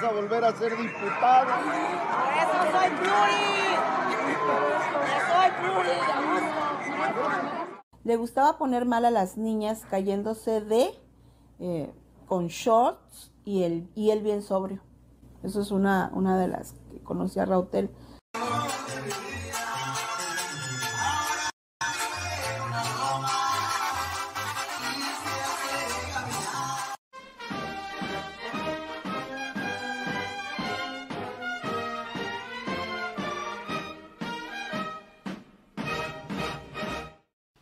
a volver a ser diputado. eso soy eso Soy Le gustaba poner mal a las niñas cayéndose de eh, con shorts y él, y bien sobrio. Eso es una, una de las que conocía Rautel.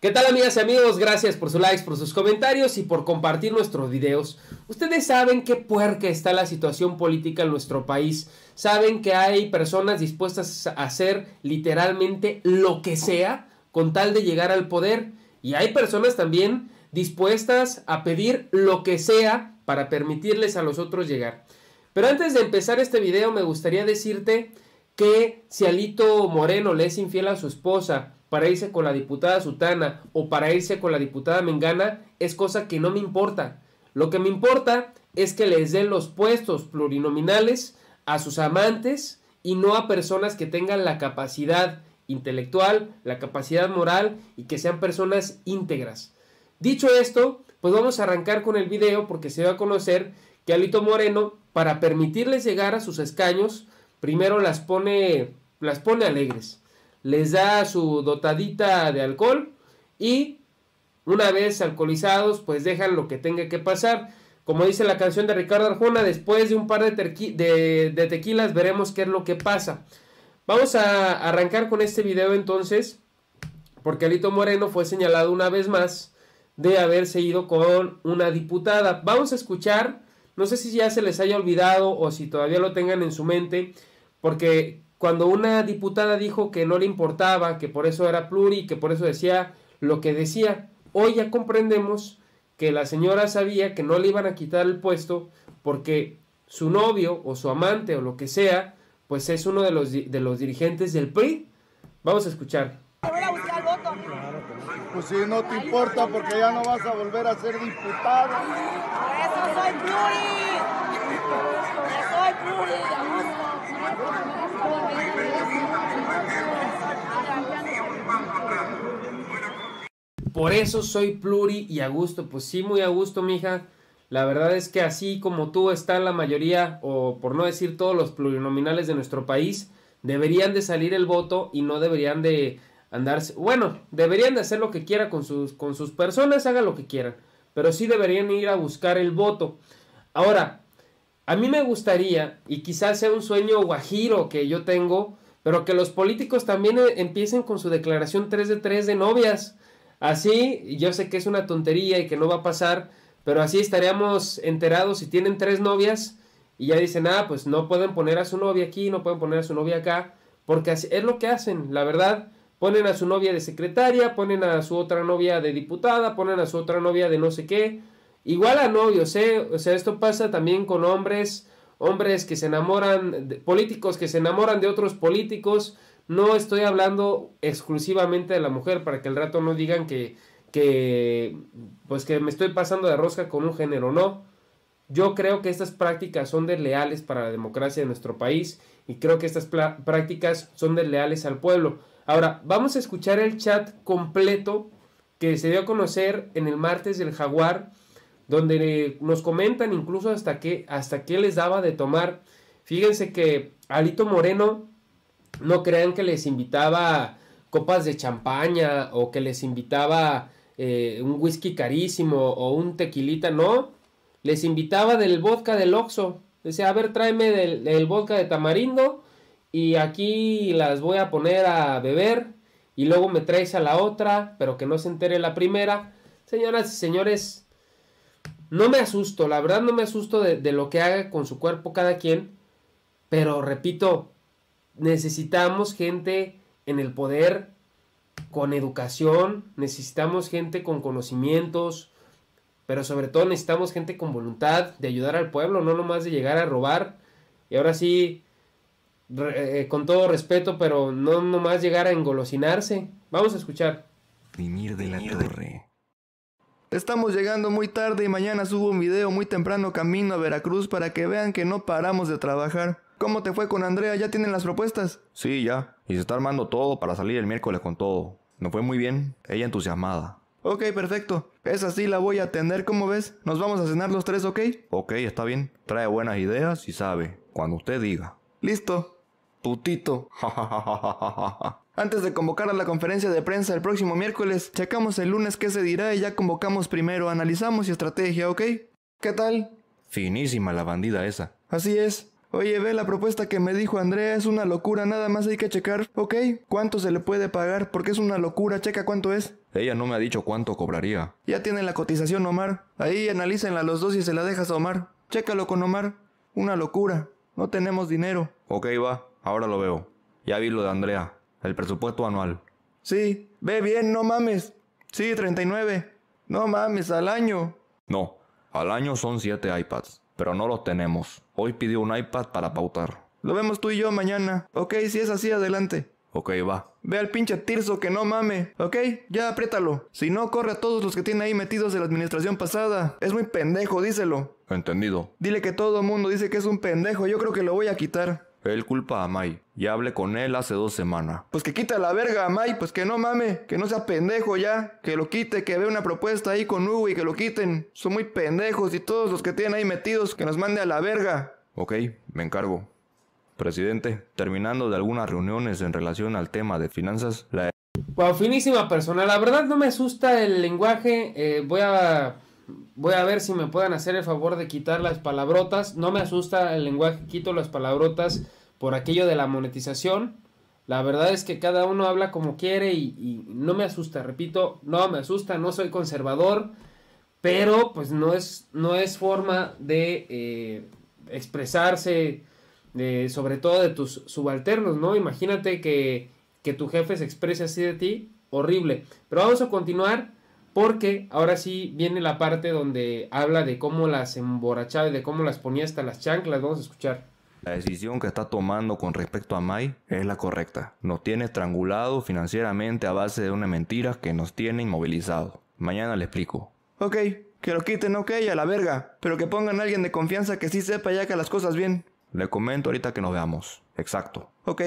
¿Qué tal amigas y amigos? Gracias por sus likes, por sus comentarios y por compartir nuestros videos. Ustedes saben qué puerca está la situación política en nuestro país. Saben que hay personas dispuestas a hacer literalmente lo que sea con tal de llegar al poder. Y hay personas también dispuestas a pedir lo que sea para permitirles a los otros llegar. Pero antes de empezar este video me gustaría decirte que si Alito Moreno le es infiel a su esposa, para irse con la diputada Sutana o para irse con la diputada Mengana es cosa que no me importa. Lo que me importa es que les den los puestos plurinominales a sus amantes y no a personas que tengan la capacidad intelectual, la capacidad moral y que sean personas íntegras. Dicho esto, pues vamos a arrancar con el video porque se va a conocer que Alito Moreno, para permitirles llegar a sus escaños, primero las pone, las pone alegres les da su dotadita de alcohol y una vez alcoholizados pues dejan lo que tenga que pasar. Como dice la canción de Ricardo Arjona, después de un par de, de tequilas veremos qué es lo que pasa. Vamos a arrancar con este video entonces, porque Alito Moreno fue señalado una vez más de haberse ido con una diputada. Vamos a escuchar, no sé si ya se les haya olvidado o si todavía lo tengan en su mente, porque cuando una diputada dijo que no le importaba, que por eso era pluri, que por eso decía lo que decía. Hoy ya comprendemos que la señora sabía que no le iban a quitar el puesto porque su novio o su amante o lo que sea, pues es uno de los, de los dirigentes del PRI. Vamos a escuchar. Pues si no te importa porque ya no vas a volver a ser diputado. Por eso soy pluri. Soy pluri. Por eso soy pluri y a gusto. Pues sí, muy a gusto, mija. La verdad es que así como tú está la mayoría, o por no decir todos los plurinominales de nuestro país, deberían de salir el voto y no deberían de andarse. Bueno, deberían de hacer lo que quiera con sus, con sus personas, haga lo que quieran. Pero sí deberían ir a buscar el voto. Ahora, a mí me gustaría, y quizás sea un sueño guajiro que yo tengo, pero que los políticos también eh, empiecen con su declaración 3 de 3 de novias. Así, yo sé que es una tontería y que no va a pasar, pero así estaríamos enterados si tienen tres novias y ya dicen, ah, pues no pueden poner a su novia aquí, no pueden poner a su novia acá, porque es lo que hacen, la verdad. Ponen a su novia de secretaria, ponen a su otra novia de diputada, ponen a su otra novia de no sé qué. Igual a novios, ¿eh? O sea, esto pasa también con hombres, hombres que se enamoran, políticos que se enamoran de otros políticos, no estoy hablando exclusivamente de la mujer para que el rato no digan que, que, pues que me estoy pasando de rosca con un género, no. Yo creo que estas prácticas son desleales para la democracia de nuestro país y creo que estas prácticas son desleales al pueblo. Ahora, vamos a escuchar el chat completo que se dio a conocer en el martes del jaguar, donde nos comentan incluso hasta qué, hasta qué les daba de tomar. Fíjense que Alito Moreno no crean que les invitaba copas de champaña o que les invitaba eh, un whisky carísimo o un tequilita, no. Les invitaba del vodka del Oxxo. Decía, a ver, tráeme del, vodka de tamarindo y aquí las voy a poner a beber y luego me traes a la otra, pero que no se entere la primera. Señoras y señores, no me asusto, la verdad no me asusto de, lo que haga con su cuerpo cada quien, pero repito, necesitamos gente en el poder con educación, necesitamos gente con conocimientos, pero sobre todo necesitamos gente con voluntad de ayudar al pueblo, no nomás de llegar a robar. Y ahora sí, eh, con todo respeto, pero no nomás llegar a engolosinarse. Vamos a escuchar. Vinir de la torre. Estamos llegando muy tarde y mañana subo un video muy temprano camino a Veracruz para que vean que no paramos de trabajar. ¿Cómo te fue con Andrea? ¿Ya tienen las propuestas? Sí, ya. Y se está armando todo para salir el miércoles con todo. No fue muy bien, ella entusiasmada. Ok, perfecto. Esa sí la voy a atender, ¿cómo ves? Nos vamos a cenar los tres, ¿ok? Ok, está bien. Trae buenas ideas y sabe, cuando usted diga. Listo. Putito. Antes de convocar a la conferencia de prensa el próximo miércoles, checamos el lunes qué se dirá y ya convocamos primero, analizamos y estrategia, ¿ok? ¿Qué tal? Finísima la bandida esa. Así es, Oye, ve, la propuesta que me dijo Andrea es una locura, nada más hay que checar, ok, cuánto se le puede pagar, porque es una locura, checa cuánto es. Ella no me ha dicho cuánto cobraría. Ya tiene la cotización, Omar. Ahí analícenla los dos y se la dejas a Omar. Chécalo con Omar. Una locura. No tenemos dinero. Ok, va, ahora lo veo. Ya vi lo de Andrea. El presupuesto anual. Sí, ve bien, no mames. Sí, 39. No mames, al año. No, al año son 7 iPads pero no lo tenemos. Hoy pidió un iPad para pautar. Lo vemos tú y yo mañana. Ok, si es así, adelante. Ok, va. Ve al pinche Tirso que no mame. Ok, ya apriétalo. Si no, corre a todos los que tiene ahí metidos de la administración pasada. Es muy pendejo, díselo. Entendido. Dile que todo mundo dice que es un pendejo. Yo creo que lo voy a quitar. Él culpa a Mai. Ya hablé con él hace dos semanas. Pues que quita la verga a Mai, pues que no mame, que no sea pendejo ya, que lo quite, que vea una propuesta ahí con Hugo y que lo quiten. Son muy pendejos y todos los que tienen ahí metidos, que nos mande a la verga. Ok, me encargo. Presidente, terminando de algunas reuniones en relación al tema de finanzas, la... Wow, finísima persona. La verdad no me asusta el lenguaje. Eh, voy a voy a ver si me pueden hacer el favor de quitar las palabrotas. No me asusta el lenguaje, quito las palabrotas por aquello de la monetización. La verdad es que cada uno habla como quiere y, no me asusta, repito, no me asusta, no soy conservador, pero pues no es, no es forma de eh, expresarse, de, sobre todo de tus subalternos, ¿no? Imagínate que, que tu jefe se exprese así de ti, horrible. Pero vamos a continuar porque ahora sí viene la parte donde habla de cómo las emborrachaba y de cómo las ponía hasta las chanclas. Vamos a escuchar. La decisión que está tomando con respecto a Mai es la correcta. Nos tiene estrangulado financieramente a base de una mentira que nos tiene inmovilizado. Mañana le explico. Ok, que lo quiten, ok, a la verga. Pero que pongan a alguien de confianza que sí sepa ya que las cosas bien. Le comento ahorita que nos veamos. Exacto. Ok.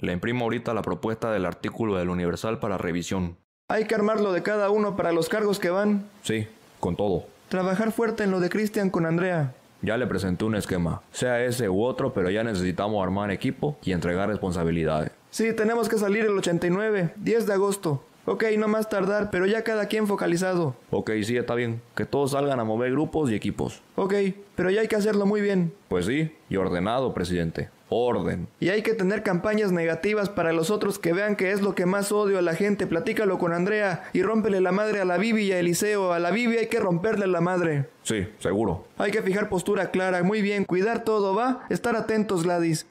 Le imprimo ahorita la propuesta del artículo del Universal para revisión. Hay que armarlo de cada uno para los cargos que van. Sí, con todo. Trabajar fuerte en lo de Cristian con Andrea. Ya le presenté un esquema, sea ese u otro, pero ya necesitamos armar equipo y entregar responsabilidades. Sí, tenemos que salir el 89, 10 de agosto. Ok, no más tardar, pero ya cada quien focalizado. Ok, sí, está bien. Que todos salgan a mover grupos y equipos. Ok, pero ya hay que hacerlo muy bien. Pues sí, y ordenado, presidente orden. Y hay que tener campañas negativas para los otros que vean que es lo que más odio a la gente. Platícalo con Andrea y rómpele la madre a la Bibi y a Eliseo. A la Bibi hay que romperle la madre. Sí, seguro. Hay que fijar postura clara. Muy bien, cuidar todo, ¿va? Estar atentos, Gladys.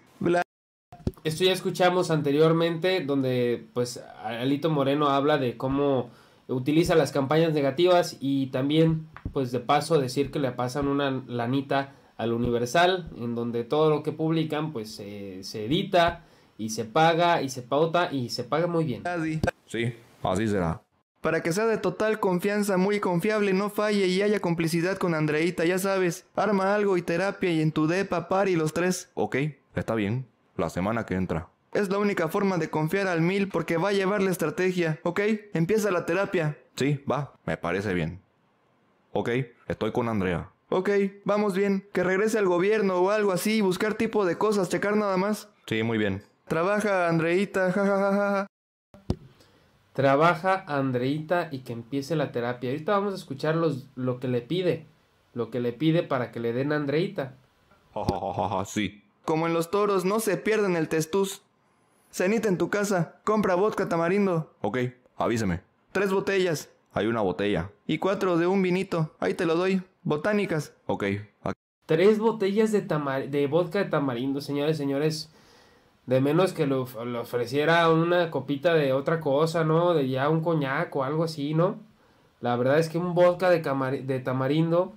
Esto ya escuchamos anteriormente donde pues Alito Moreno habla de cómo utiliza las campañas negativas y también pues de paso decir que le pasan una lanita al Universal, en donde todo lo que publican pues se edita y se paga y se pauta y se paga muy bien. Sí, así será. Para que sea de total confianza, muy confiable, no falle y haya complicidad con Andreita, ya sabes, arma algo y terapia y en tu depa y los tres. Ok, está bien, la semana que entra. Es la única forma de confiar al mil porque va a llevar la estrategia, ¿ok? Empieza la terapia. Sí, va, me parece bien. Ok, estoy con Andrea. Ok, vamos bien. Que regrese al gobierno o algo así, buscar tipo de cosas, checar nada más. Sí, muy bien. Trabaja, Andreita, jajajaja. Ja, ja, Trabaja, Andreita, y que empiece la terapia. Ahorita vamos a escuchar lo que le pide. Lo que le pide para que le den a Andreita. Jajajaja, sí. Como en los toros, no se pierden el testuz. Cenita en tu casa, compra vodka tamarindo. Ok, avísame. Tres botellas. Hay una botella. Y cuatro de un vinito. Ahí te lo doy. Botánicas. Ok. Tres botellas de, tamar de vodka de tamarindo, señores, señores. De menos que le, ofreciera una copita de otra cosa, ¿no? De ya un coñac o algo así, ¿no? La verdad es que un vodka de, tamarindo,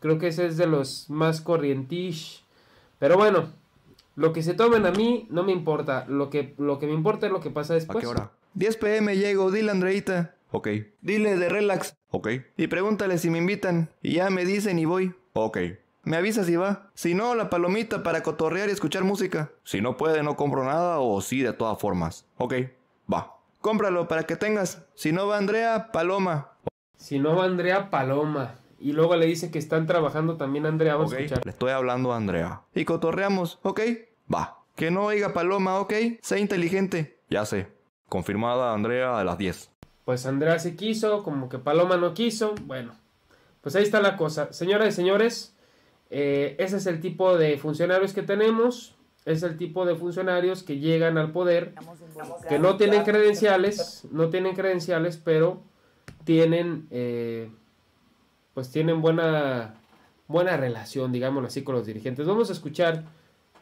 creo que ese es de los más corrientes. Pero bueno, lo que se tomen a mí no me importa. Lo que, lo que me importa es lo que pasa después. ¿A qué hora? 10 pm llego, dile Andreita. Ok. Dile de relax. Ok. Y pregúntale si me invitan. Y ya me dicen y voy. Ok. Me avisa si va. Si no, la palomita para cotorrear y escuchar música. Si no puede, no compro nada o sí, de todas formas. Ok, va. Cómpralo para que tengas. Si no va Andrea, paloma. Si no va Andrea, paloma. Y luego le dice que están trabajando también Andrea. Vamos a escuchar. Le estoy hablando a Andrea. Y cotorreamos, ok. Va. Que no oiga paloma, ok. sé inteligente. Ya sé. Confirmada Andrea a las 10 pues Andrés se quiso, como que Paloma no quiso, bueno, pues ahí está la cosa. Señoras y señores, eh, ese es el tipo de funcionarios que tenemos, es el tipo de funcionarios que llegan al poder, que no tienen credenciales, no tienen credenciales, pero tienen, eh, pues tienen buena, buena relación, digámoslo así, con los dirigentes. Vamos a escuchar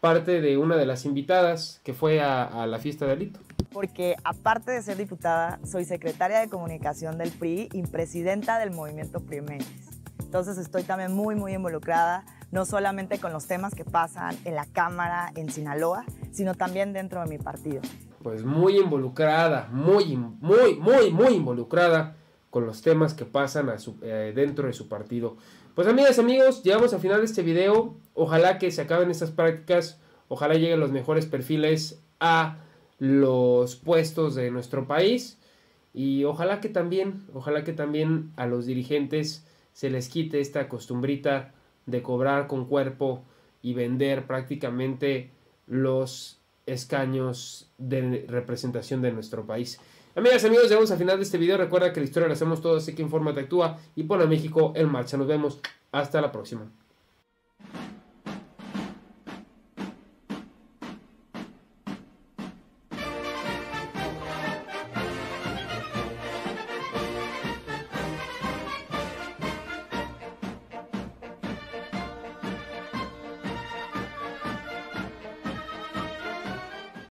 parte de una de las invitadas que fue a, a la fiesta de Alito porque aparte de ser diputada, soy secretaria de comunicación del PRI y presidenta del movimiento PRIMEX. Entonces estoy también muy, muy involucrada, no solamente con los temas que pasan en la Cámara, en Sinaloa, sino también dentro de mi partido. Pues muy involucrada, muy, muy, muy, muy involucrada con los temas que pasan eh, dentro de su partido. Pues amigas, amigos, llegamos al final de este video. Ojalá que se acaben estas prácticas. Ojalá lleguen los mejores perfiles a los puestos de nuestro país y ojalá que también, ojalá que también a los dirigentes se les quite esta costumbrita de cobrar con cuerpo y vender prácticamente los escaños de representación de nuestro país. Amigas, amigos, llegamos al final de este video. Recuerda que la historia la hacemos todos, así que informa, te actúa y pone a México en marcha. Nos vemos. Hasta la próxima.